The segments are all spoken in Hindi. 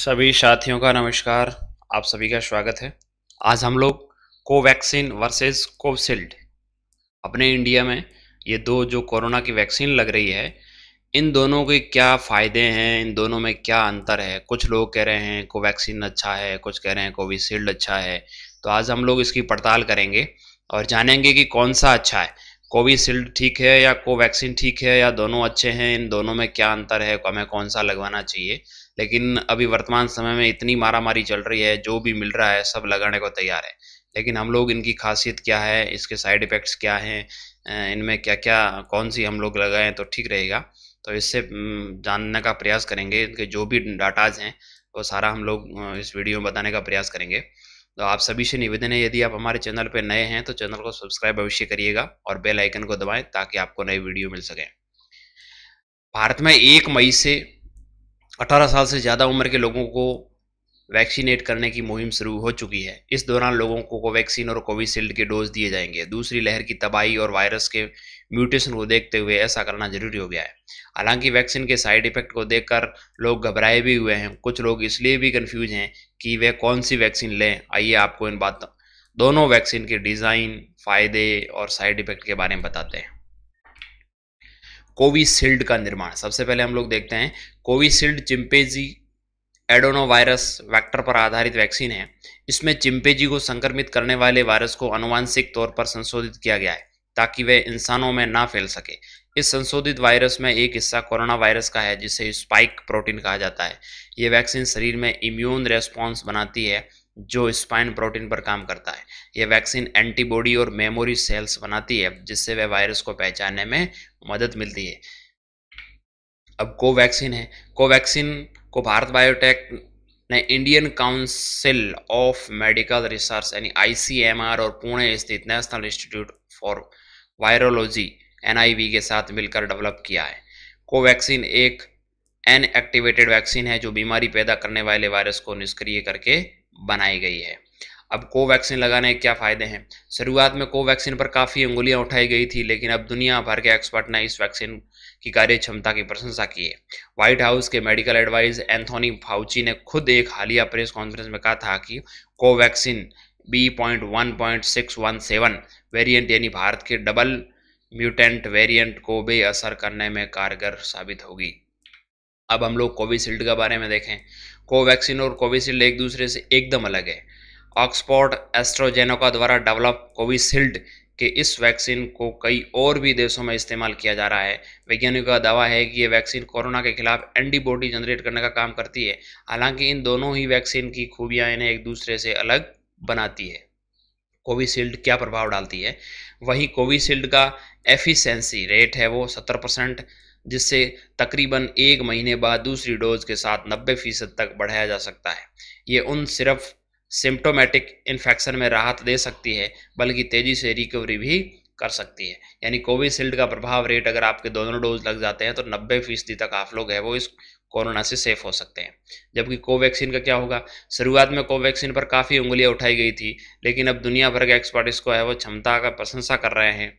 सभी साथियों का नमस्कार आप सभी का स्वागत है आज हम लोग कोवैक्सीन वर्सेस कोविशील्ड अपने इंडिया में ये दो जो कोरोना की वैक्सीन लग रही है इन दोनों के क्या फ़ायदे हैं इन दोनों में क्या अंतर है कुछ लोग कह रहे हैं कोवैक्सीन अच्छा है कुछ कह रहे हैं कोविशील्ड अच्छा है तो आज हम लोग इसकी पड़ताल करेंगे और जानेंगे कि कौन सा अच्छा है कोविशील्ड ठीक है या कोवैक्सीन ठीक है या दोनों अच्छे हैं इन दोनों में क्या अंतर है हमें कौन सा लगवाना चाहिए लेकिन अभी वर्तमान समय में इतनी मारा मारी चल रही है जो भी मिल रहा है सब लगाने को तैयार है लेकिन हम लोग इनकी खासियत क्या है इसके साइड इफ़ेक्ट्स क्या हैं इनमें क्या क्या कौन सी हम लोग लगाएं तो ठीक रहेगा तो इससे जानने का प्रयास करेंगे इनके जो भी डाटाज हैं वो सारा हम लोग इस वीडियो में बताने का प्रयास करेंगे तो आप सभी से निवेदन है यदि आप हमारे चैनल पर नए हैं तो चैनल को सब्सक्राइब अवश्य करिएगा और बेलाइकन को दबाएँ ताकि आपको नए वीडियो मिल सकें भारत में एक मई से 18 साल से ज़्यादा उम्र के लोगों को वैक्सीनेट करने की मुहिम शुरू हो चुकी है इस दौरान लोगों को कोवैक्सीन और कोविशील्ड के डोज दिए जाएंगे दूसरी लहर की तबाही और वायरस के म्यूटेशन को देखते हुए ऐसा करना जरूरी हो गया है हालांकि वैक्सीन के साइड इफेक्ट को देखकर लोग घबराए भी हुए हैं कुछ लोग इसलिए भी कन्फ्यूज हैं कि वे कौन सी वैक्सीन लें आइए आपको इन बात दोनों वैक्सीन के डिज़ाइन फ़ायदे और साइड इफ़ेक्ट के बारे में बताते हैं कोविशील्ड का निर्माण सबसे पहले हम लोग देखते हैं Covishield chimpanzee adeno virus vector पर आधारित वैक्सीन है इसमें चिंपेजी को संक्रमित करने वाले वायरस को अनुवांशिक तौर पर संशोधित किया गया है ताकि वह इंसानों में ना फैल सके इस संशोधित वायरस में एक हिस्सा कोरोना वायरस का है जिसे स्पाइक प्रोटीन कहा जाता है ये वैक्सीन शरीर में इम्यून रेस्पॉन्स बनाती है जो स्पाइन प्रोटीन पर काम करता है यह वैक्सीन एंटीबॉडी और मेमोरी सेल्स बनाती है जिससे वह वायरस को पहचानने में मदद मिलती है अब कोवैक्सीन है कोवैक्सीन को भारत बायोटेक ने Indian council of medical research यानी आईसीएमआर और पुणे स्थित national institute for virology NIV के साथ मिलकर डेवलप किया है कोवैक्सीन एक एन एक्टिवेटेड वैक्सीन है जो बीमारी पैदा करने वाले वायरस को निष्क्रिय करके बनाई गई है अब कोवैक्सीन लगाने के क्या फ़ायदे हैं शुरुआत में कोवैक्सीन पर काफ़ी उंगलियां उठाई गई थी लेकिन अब दुनिया भर के एक्सपर्ट ने इस वैक्सीन की कार्य क्षमता की प्रशंसा की है व्हाइट हाउस के मेडिकल एडवाइज एंथोनी फाउची ने खुद एक हालिया प्रेस कॉन्फ्रेंस में कहा था कि Covaxin B point one point six one seven variant यानी भारत के डबल म्यूटेंट वेरियंट को बेअसर करने में कारगर साबित होगी अब हम लोग कोविशील्ड के बारे में देखें कोवैक्सीन और कोविशील्ड एक दूसरे से एकदम अलग है ऑक्सफोर्ड एस्ट्रोजेनोका द्वारा डेवलप कोविशील्ड के इस वैक्सीन को कई और भी देशों में इस्तेमाल किया जा रहा है वैज्ञानिकों का दावा है कि ये वैक्सीन कोरोना के खिलाफ एंटीबॉडी जनरेट करने का काम करती है हालांकि इन दोनों ही वैक्सीन की खूबियाँ इन्हें एक दूसरे से अलग बनाती है कोविशील्ड क्या प्रभाव डालती है वही कोविशील्ड का एफिशेंसी रेट है वो सत्तर परसेंट जिससे तकरीबन एक महीने बाद दूसरी डोज के साथ 90 फीसद तक बढ़ाया जा सकता है ये उन सिर्फ सिम्टोमेटिक इन्फेक्शन में राहत दे सकती है बल्कि तेज़ी से रिकवरी भी कर सकती है यानी कोविशील्ड का प्रभाव रेट अगर आपके दोनों डोज लग जाते हैं तो नब्बे फीसदी तक आप लोग है वो इस कोरोना से सेफ हो सकते हैं जबकि कोवैक्सीन का क्या होगा शुरुआत में कोवैक्सीन पर काफ़ी उंगलियां उठाई गई थी लेकिन अब दुनिया भर के एक्सपर्ट इसको है वो क्षमता का प्रशंसा कर रहे हैं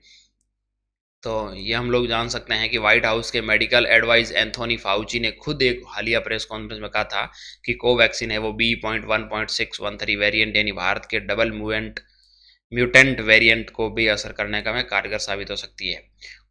तो ये हम लोग जान सकते हैं कि व्हाइट हाउस के मेडिकल एडवाइज एंथोनी फाउची ने खुद एक हालिया प्रेस कॉन्फ्रेंस में कहा था कि कोवैक्सीन है वो B point one point six one three variant यानी भारत के डबल मूवेंट म्यूटेंट वेरिएंट को भी असर करने का में कारगर साबित हो सकती है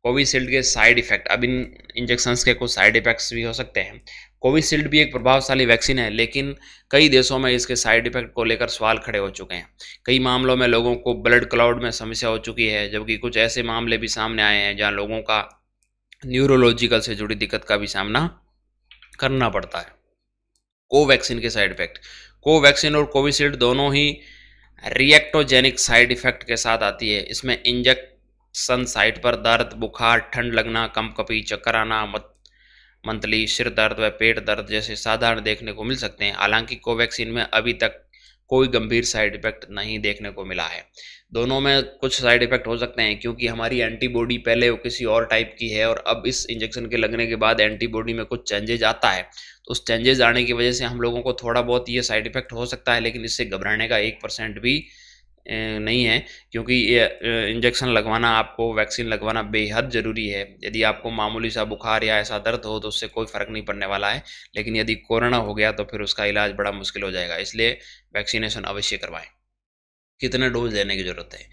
कोविशील्ड के साइड इफेक्ट अब इन इंजेक्शन्स के कुछ साइड इफेक्ट्स भी हो सकते हैं कोविशील्ड भी एक प्रभावशाली वैक्सीन है लेकिन कई देशों में इसके साइड इफेक्ट को लेकर सवाल खड़े हो चुके हैं कई मामलों में लोगों को ब्लड क्लाउड में समस्या हो चुकी है जबकि कुछ ऐसे मामले भी सामने आए हैं जहां लोगों का न्यूरोलॉजिकल से जुड़ी दिक्कत का भी सामना करना पड़ता है कोवैक्सीन के साइड इफेक्ट कोवैक्सीन और कोविशील्ड दोनों ही रिएक्टोजेनिक साइड इफेक्ट के साथ आती है इसमें इंजेक्शन साइट पर दर्द बुखार ठंड लगना कपी चक्कर आना मंथली सिर दर्द व पेट दर्द जैसे साधारण देखने को मिल सकते हैं हालांकि कोवैक्सीन में अभी तक कोई गंभीर साइड इफेक्ट नहीं देखने को मिला है दोनों में कुछ साइड इफेक्ट हो सकते हैं क्योंकि हमारी एंटीबॉडी पहले वो किसी और टाइप की है और अब इस इंजेक्शन के लगने के बाद एंटीबॉडी में कुछ चेंजेज आता है तो उस चेंजेज आने की वजह से हम लोगों को थोड़ा बहुत ये साइड इफेक्ट हो सकता है लेकिन इससे घबराने का एक परसेंट भी नहीं है क्योंकि इंजेक्शन लगवाना आपको वैक्सीन लगवाना बेहद ज़रूरी है यदि आपको मामूली सा बुखार या ऐसा दर्द हो तो उससे कोई फ़र्क नहीं पड़ने वाला है लेकिन यदि कोरोना हो गया तो फिर उसका इलाज बड़ा मुश्किल हो जाएगा इसलिए वैक्सीनेशन अवश्य करवाएं कितने डोज देने की ज़रूरत है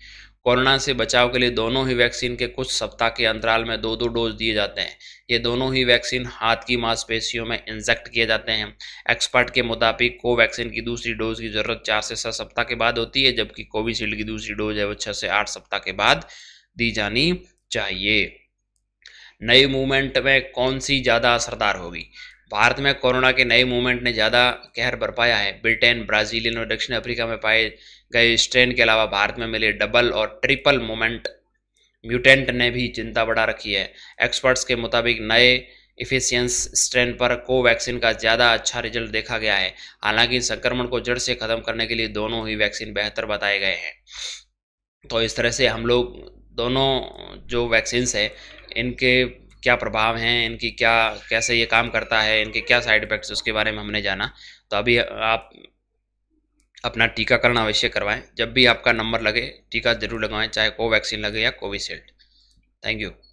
कोरोना से बचाव के लिए दोनों ही वैक्सीन के कुछ सप्ताह के अंतराल में दो दो डोज दिए जाते हैं ये दोनों ही वैक्सीन हाथ की मांसपेशियों में इंजेक्ट किए जाते हैं एक्सपर्ट के मुताबिक कोवैक्सीन की दूसरी डोज की जरूरत चार से छः सप्ताह के बाद होती है जबकि कोविशील्ड की दूसरी डोज है वो छः से आठ सप्ताह के बाद दी जानी चाहिए नए मूवमेंट में कौन सी ज़्यादा असरदार होगी भारत में कोरोना के नए मूवमेंट ने ज़्यादा कहर बरपाया है ब्रिटेन ब्राज़ीलियन और दक्षिण अफ्रीका में पाए गए स्ट्रेन के अलावा भारत में मिले डबल और ट्रिपल मूवमेंट म्यूटेंट ने भी चिंता बढ़ा रखी है एक्सपर्ट्स के मुताबिक नए इफिशियंस स्ट्रेन पर कोवैक्सीन का ज़्यादा अच्छा रिजल्ट देखा गया है हालांकि संक्रमण को जड़ से ख़त्म करने के लिए दोनों ही वैक्सीन बेहतर बताए गए हैं तो इस तरह से हम लोग दोनों जो वैक्सीन्स हैं इनके क्या प्रभाव हैं इनकी क्या कैसे ये काम करता है इनके क्या साइड इफेक्ट्स उसके बारे में हमने जाना तो अभी आप अपना टीकाकरण अवश्य करवाएं जब भी आपका नंबर लगे टीका जरूर लगवाएं चाहे कोवैक्सीन लगे या कोविशील्ड थैंक यू